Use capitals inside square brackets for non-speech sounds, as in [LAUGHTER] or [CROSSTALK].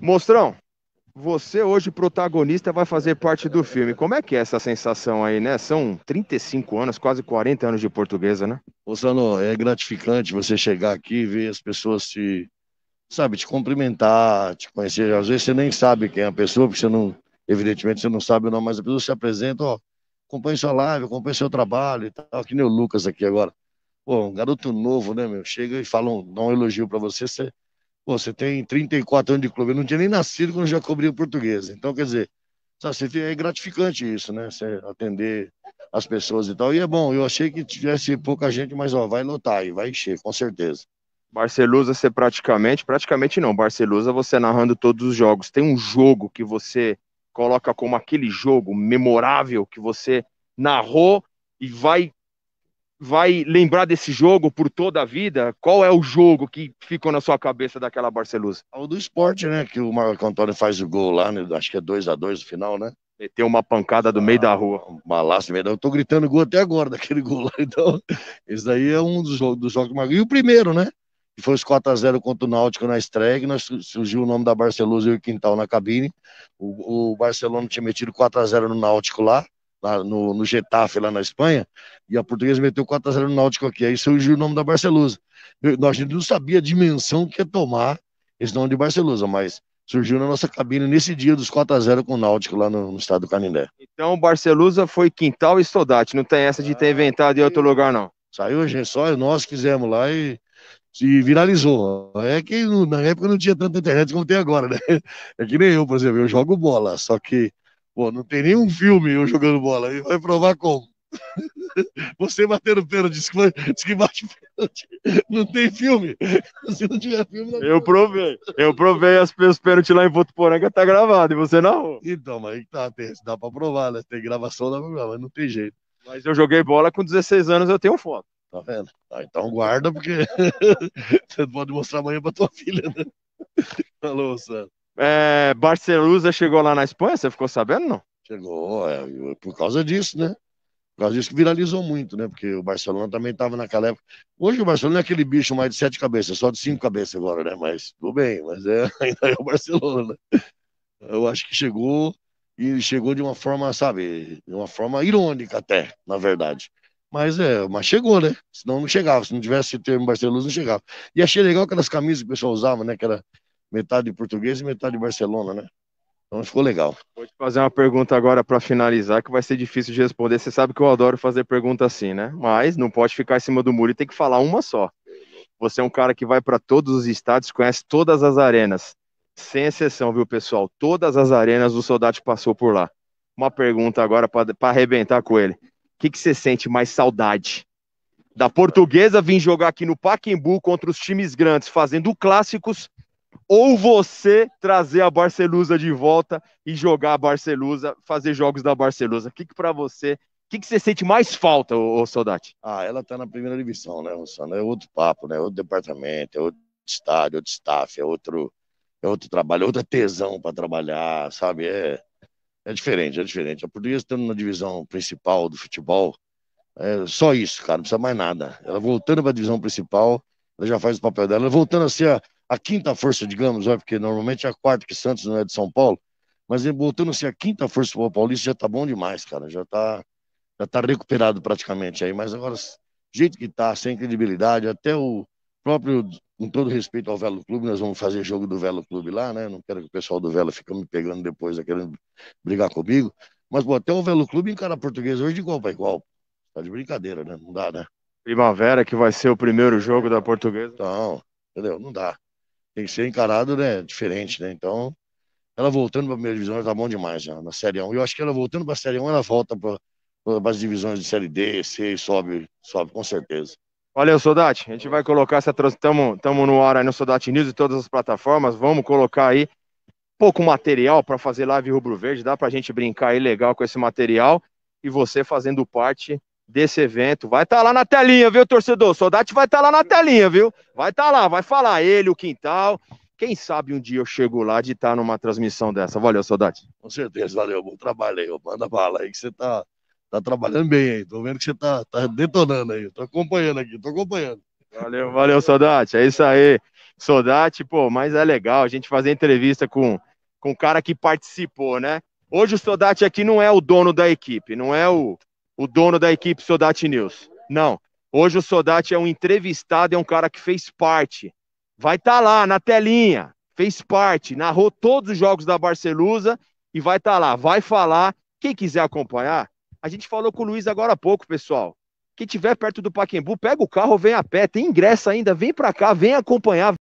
Mostrão, você hoje protagonista vai fazer parte do filme. Como é que é essa sensação aí, né? São 35 anos, quase 40 anos de portuguesa, né? Moçano, é gratificante você chegar aqui e ver as pessoas se, sabe, te cumprimentar, te conhecer. Às vezes você nem sabe quem é a pessoa, porque você não, evidentemente você não sabe o nome, mas a pessoa se apresenta, ó, acompanha sua live, acompanha seu trabalho e tal, que nem o Lucas aqui agora. Pô, um garoto novo, né, meu? Chega e fala um, dá um elogio para você, você Pô, você tem 34 anos de clube, eu não tinha nem nascido quando já cobria o português. Então, quer dizer, sabe, é gratificante isso, né? Você atender as pessoas e tal. E é bom, eu achei que tivesse pouca gente, mas ó, vai lotar e vai encher, com certeza. Barcelusa, você praticamente, praticamente não, Barcelusa, você narrando todos os jogos. Tem um jogo que você coloca como aquele jogo memorável que você narrou e vai vai lembrar desse jogo por toda a vida? Qual é o jogo que ficou na sua cabeça daquela Barcelusa? É o do esporte, né? Que o Marco Antônio faz o gol lá, né? acho que é 2 a 2 no final, né? Meteu uma pancada do ah, meio da rua. Uma laça no meio da rua. Eu tô gritando gol até agora daquele gol lá. [LAUGHS] Então, esse daí é um dos jogos, dos jogos mais. E o primeiro, né? Que foi os 4x0 contra o Náutico na estreia, que nós, surgiu o nome da Barcelona e o Quintal na cabine. O, o Barcelona tinha metido 4x0 no Náutico lá lá no, no Getafe, lá na Espanha, e a portuguesa meteu 4x0 no Náutico aqui. Aí surgiu o nome da Barcelosa a gente não sabia a dimensão que ia tomar esse nome de Barcelosa mas surgiu na nossa cabine nesse dia dos 4x0 com o Náutico lá no, no estado do Canindé. Então, Barcelusa foi quintal e estodate, não tem essa de ter inventado em outro lugar, não. Saiu, gente, só nós quisemos lá e, e viralizou. É que na época não tinha tanta internet como tem agora, né? [LAUGHS] É que nem eu, por exemplo, eu jogo bola, só que Pô, não tem nenhum filme eu jogando bola. E vai provar como? [LAUGHS] Você batendo pênalti, diz que bate pênalti. Não tem filme. [LAUGHS] Se não tiver filme, não Eu provei. Eu provei as, os pênaltis lá em Votuporanga, tá gravado, e você não? Então, mas tá, tem, dá pra provar, né? Tem gravação, dá pra provar, mas não tem jeito. Mas eu joguei bola com 16 anos, eu tenho foto. Tá vendo? Ah, então guarda, porque [LAUGHS] você pode mostrar amanhã pra tua filha, né? Falou, Sandro é, Barcelusa chegou lá na Espanha, você ficou sabendo, não? Chegou, é, por causa disso, né? Por causa disso que viralizou muito, né? Porque o Barcelona também estava naquela época. Hoje o Barcelona é aquele bicho mais de sete cabeças, só de cinco cabeças agora, né? Mas tudo bem, mas é, [LAUGHS] ainda é o Barcelona. Né? Eu acho que chegou e chegou de uma forma, sabe, de uma forma irônica até, na verdade. Mas é, mas chegou, né? Senão não chegava. Se não tivesse o termo Barcelona, não chegava. E achei legal aquelas camisas que o pessoal usava, né? Que era metade português e metade de Barcelona, né? Então ficou legal. Vou te fazer uma pergunta agora para finalizar, que vai ser difícil de responder. Você sabe que eu adoro fazer pergunta assim, né? Mas não pode ficar em cima do muro e tem que falar uma só. Você é um cara que vai para todos os estádios, conhece todas as arenas. Sem exceção, viu, pessoal? Todas as arenas o Soldado passou por lá. Uma pergunta agora para arrebentar com ele. O que, que você sente mais saudade? Da portuguesa vir jogar aqui no Paquembu contra os times grandes, fazendo clássicos ou você trazer a Barcelusa de volta e jogar a Barcelusa, fazer jogos da Barcelusa? O que, que para você, o que, que você sente mais falta, ô, Soldati? Ah, ela tá na primeira divisão, né, Rossano? É outro papo, né? É outro departamento, é outro estádio, é outro staff, é outro, é outro trabalho, é outra tesão para trabalhar, sabe? É, é diferente, é diferente. A portuguesa estando na divisão principal do futebol, é só isso, cara, não precisa mais nada. Ela voltando para a divisão principal, ela já faz o papel dela, ela voltando a ser a a quinta força, digamos, vai, né, porque normalmente é a quarta, que Santos não é de São Paulo, mas voltando-se a quinta força para o Paulista já tá bom demais, cara. Já tá, já tá recuperado praticamente aí, mas agora, do jeito que tá, sem credibilidade, até o próprio, com todo respeito ao Velo Clube, nós vamos fazer jogo do Velo Clube lá, né? Não quero que o pessoal do Velo fique me pegando depois, né, querendo brigar comigo. Mas, pô, até o Velo Clube encara português hoje de igual para igual. Tá de brincadeira, né? Não dá, né? Primavera, que vai ser o primeiro jogo da portuguesa. Então, entendeu? Não dá tem que ser encarado, né, diferente, né? Então, ela voltando para a primeira divisão já tá bom demais já, na Série 1. E eu acho que ela voltando para a Série 1, ela volta para as divisões de Série D, C e sobe, sobe com certeza. Valeu, Soldat, A gente vai colocar essa transmissão. Estamos no ar aí no Soldat News e todas as plataformas. Vamos colocar aí pouco material para fazer live Rubro Verde. Dá para a gente brincar aí legal com esse material e você fazendo parte desse evento. Vai estar tá lá na telinha, viu, torcedor? Soldate Soldati vai estar tá lá na telinha, viu? Vai estar tá lá, vai falar ele, o quintal. Quem sabe um dia eu chego lá de estar tá numa transmissão dessa. Valeu, Soldati. Com certeza, valeu. Bom trabalho aí. Manda bala aí que você tá, tá trabalhando bem aí. Tô vendo que você tá, tá detonando aí. Tô acompanhando aqui, tô acompanhando. Valeu, valeu, Soldati. É isso aí. Soldati, pô, mas é legal a gente fazer entrevista com com o cara que participou, né? Hoje o Soldati aqui não é o dono da equipe, não é o, o dono da equipe Sodate News. Não. Hoje o Sodate é um entrevistado, é um cara que fez parte. Vai estar tá lá na telinha, fez parte, narrou todos os jogos da Barcelusa e vai estar tá lá, vai falar. Quem quiser acompanhar, a gente falou com o Luiz agora há pouco, pessoal. Quem tiver perto do Paquembu, pega o carro, vem a pé, tem ingresso ainda, vem para cá, vem acompanhar.